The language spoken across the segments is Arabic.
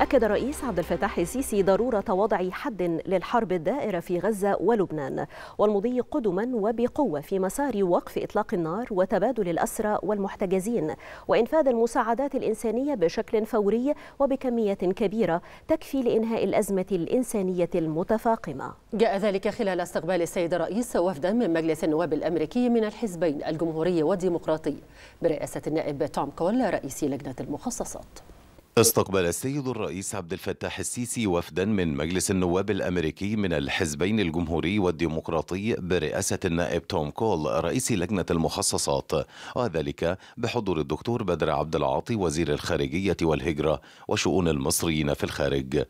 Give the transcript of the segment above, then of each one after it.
أكد الرئيس عبد الفتاح السيسي ضرورة وضع حد للحرب الدائرة في غزة ولبنان والمضي قدما وبقوة في مسار وقف إطلاق النار وتبادل الأسرى والمحتجزين وإنفاذ المساعدات الإنسانية بشكل فوري وبكمية كبيرة تكفي لإنهاء الأزمة الإنسانية المتفاقمة جاء ذلك خلال استقبال السيد الرئيس وفدا من مجلس النواب الأمريكي من الحزبين الجمهوري والديمقراطي برئاسة النائب توم كول رئيس لجنة المخصصات استقبل السيد الرئيس عبد الفتاح السيسي وفدا من مجلس النواب الامريكي من الحزبين الجمهوري والديمقراطي برئاسه النائب توم كول رئيس لجنه المخصصات وذلك بحضور الدكتور بدر عبد العاطي وزير الخارجيه والهجره وشؤون المصريين في الخارج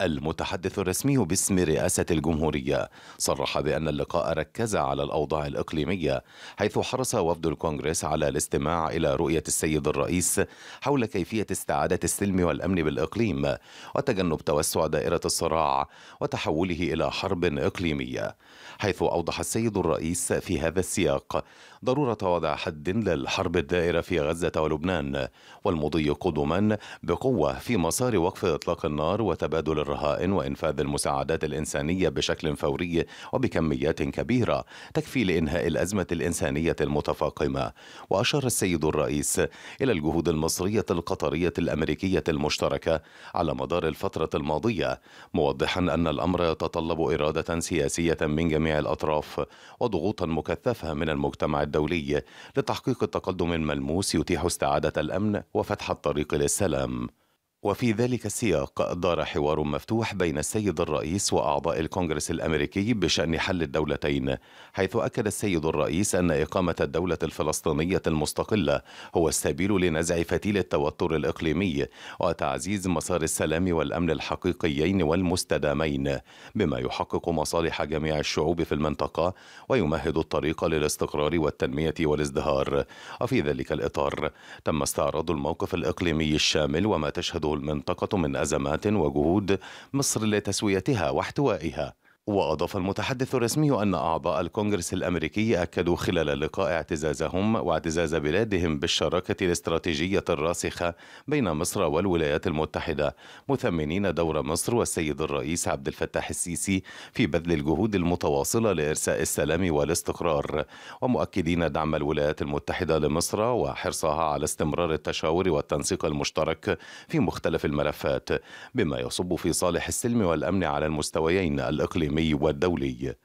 المتحدث الرسمي باسم رئاسة الجمهورية صرح بأن اللقاء ركز على الأوضاع الإقليمية حيث حرص وفد الكونغرس على الاستماع إلى رؤية السيد الرئيس حول كيفية استعادة السلم والأمن بالإقليم وتجنب توسع دائرة الصراع وتحوله إلى حرب إقليمية حيث أوضح السيد الرئيس في هذا السياق ضرورة وضع حد للحرب الدائرة في غزة ولبنان والمضي قدما بقوة في مسار وقف إطلاق النار وتبادل الرهائن وإنفاذ المساعدات الإنسانية بشكل فوري وبكميات كبيرة تكفي لإنهاء الأزمة الإنسانية المتفاقمة وأشار السيد الرئيس إلى الجهود المصرية القطرية الأمريكية المشتركة على مدار الفترة الماضية موضحا أن الأمر يتطلب إرادة سياسية من جميع الأطراف وضغوطا مكثفة من المجتمع الدولي لتحقيق التقدم الملموس يتيح استعادة الأمن وفتح الطريق للسلام وفي ذلك السياق دار حوار مفتوح بين السيد الرئيس واعضاء الكونغرس الامريكي بشان حل الدولتين حيث اكد السيد الرئيس ان اقامه الدوله الفلسطينيه المستقله هو السبيل لنزع فتيل التوتر الاقليمي وتعزيز مسار السلام والامن الحقيقيين والمستدامين بما يحقق مصالح جميع الشعوب في المنطقه ويمهد الطريق للاستقرار والتنميه والازدهار وفي ذلك الاطار تم استعراض الموقف الاقليمي الشامل وما تشهده المنطقة من أزمات وجهود مصر لتسويتها واحتوائها وأضاف المتحدث الرسمي أن أعضاء الكونغرس الأمريكي أكدوا خلال اللقاء اعتزازهم واعتزاز بلادهم بالشراكة الاستراتيجية الراسخة بين مصر والولايات المتحدة مثمنين دور مصر والسيد الرئيس عبد الفتاح السيسي في بذل الجهود المتواصلة لإرساء السلام والاستقرار ومؤكدين دعم الولايات المتحدة لمصر وحرصها على استمرار التشاور والتنسيق المشترك في مختلف الملفات بما يصب في صالح السلم والأمن على المستويين الإقليمي العلمي والدولي